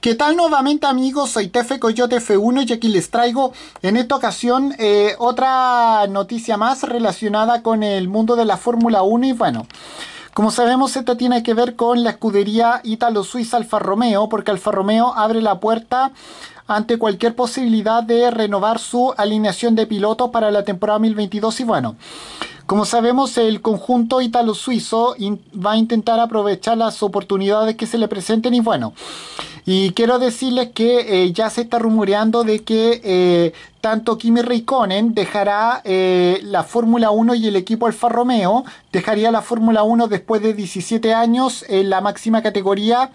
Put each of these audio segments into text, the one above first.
¿Qué tal nuevamente amigos? Soy Tefe Coyote F1 y aquí les traigo en esta ocasión eh, otra noticia más relacionada con el mundo de la Fórmula 1 y bueno... Como sabemos, esto tiene que ver con la escudería Italo-Suiza Alfa Romeo, porque Alfa Romeo abre la puerta ante cualquier posibilidad de renovar su alineación de pilotos para la temporada 2022 y bueno. Como sabemos, el conjunto italo-suizo va a intentar aprovechar las oportunidades que se le presenten y bueno, y quiero decirles que eh, ya se está rumoreando de que eh, tanto Kimi Raikkonen dejará eh, la Fórmula 1 y el equipo Alfa Romeo, dejaría la Fórmula 1 después de 17 años en la máxima categoría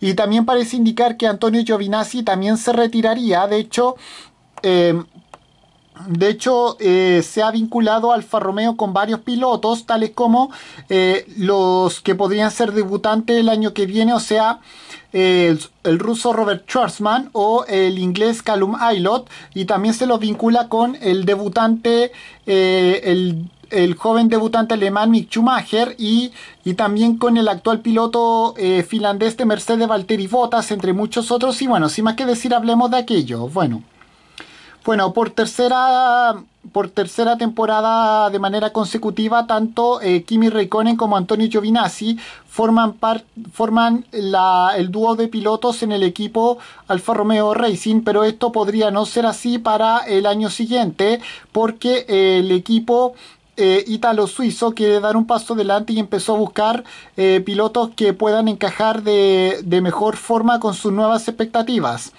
y también parece indicar que Antonio Giovinazzi también se tiraría De hecho, eh, de hecho, eh, se ha vinculado Alfa Romeo con varios pilotos, tales como eh, los que podrían ser debutantes el año que viene, o sea, el, ruso Robert Schwarzman o el inglés Callum Aylot, y también se los vincula con el debutante, el el joven debutante alemán Mick Schumacher y, también con el actual piloto eh, finlandés de Mercedes Valtteri Bottas, entre muchos otros. Y bueno, sin más que decir, hablemos de aquello. Bueno, bueno por tercera por tercera temporada de manera consecutiva, tanto eh, Kimi Raikkonen como Antonio Giovinazzi forman, par... forman la, el dúo de pilotos en el equipo Alfa Romeo Racing, pero esto podría no ser así para el año siguiente, porque el equipo eh, ítalo-suizo quiere dar un paso adelante y empezó a buscar eh, pilotos que puedan encajar de, mejor forma con sus nuevas expectativas.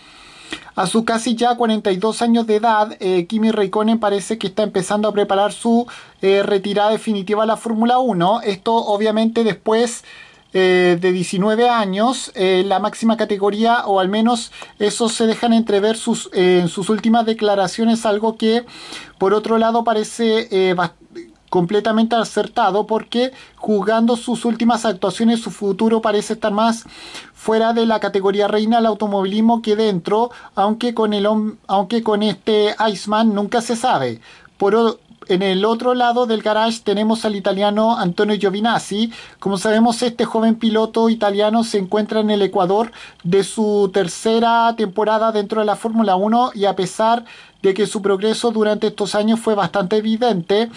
A sus casi ya 42 años de edad, eh, Kimi Raikkonen parece que está empezando a preparar su eh, retirada definitiva a la Fórmula 1. Esto obviamente después de 19 años, la máxima categoría, o al menos eso se dejan entrever sus, en sus últimas declaraciones, algo que por otro lado parece completamente acertado porque juzgando sus últimas actuaciones su futuro parece estar más fuera de la categoría reina del automovilismo que dentro, aunque con, el, aunque con este Iceman nunca se sabe. Por, en el otro lado del garage tenemos al italiano Antonio Giovinazzi. Como sabemos, este joven piloto italiano se encuentra en el Ecuador de su tercera temporada dentro de la Fórmula 1 y a pesar de que su progreso durante estos años fue bastante evidente,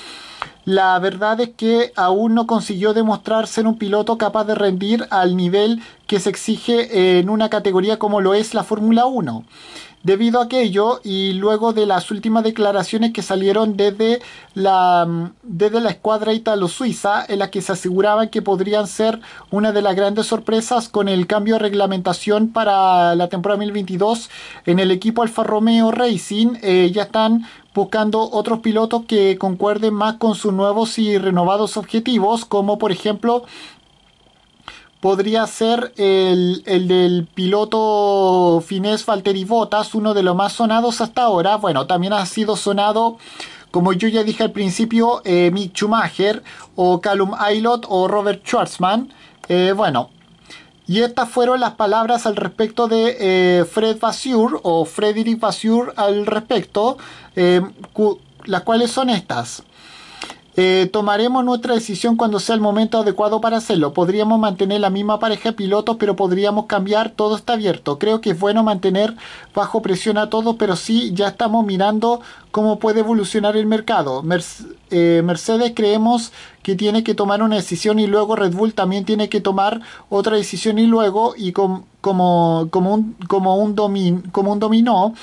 la verdad es que aún no consiguió demostrar ser un piloto capaz de rendir al nivel que se exige en una categoría como lo es la Fórmula 1. Debido a aquello y luego de las últimas declaraciones que salieron desde la, mm, desde la escuadra italo-suiza, en la que se aseguraban que podrían ser una de las grandes sorpresas con el cambio de reglamentación para la temporada 2022 en el equipo Alfa Romeo Racing, eh, ya están buscando otros pilotos que concuerden más con sus nuevos y renovados objetivos, como por ejemplo podría ser el, del piloto finés Valtteri Bottas, uno de los más sonados hasta ahora. Bueno, también ha sido sonado, como yo ya dije al principio, eh, Mick Schumacher o Callum Aylot o Robert Schwarzman. Eh, bueno, y estas fueron las palabras al respecto de eh, Fred Vasseur o Frederick Vasseur al respecto, las cuales son estas. Eh, tomaremos nuestra decisión cuando sea el momento adecuado para hacerlo. Podríamos mantener la misma pareja de pilotos, pero podríamos cambiar. Todo está abierto. Creo que es bueno mantener bajo presión a todos, pero sí, ya estamos mirando cómo puede evolucionar el mercado. Eh, Mercedes creemos que tiene que tomar una decisión y luego Red Bull también tiene que tomar otra decisión y luego, y como, como, un, como, un como un dominó,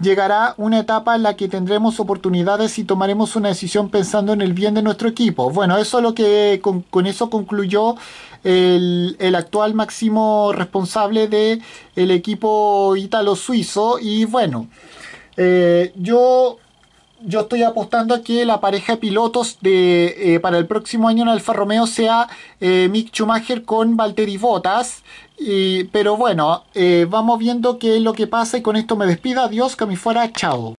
llegará una etapa en la que tendremos oportunidades y tomaremos una decisión pensando en el bien de nuestro equipo. Bueno, eso es lo que con, eso concluyó el, actual máximo responsable del el equipo ítalo-suizo. Y bueno, eh, yo, yo estoy apostando a que la pareja de pilotos de, eh, para el próximo año en Alfa Romeo sea eh, Mick Schumacher con Valtteri Bottas pero bueno, eh, vamos viendo qué es lo que pasa y con esto me despido. Adiós, que fuera. Chao.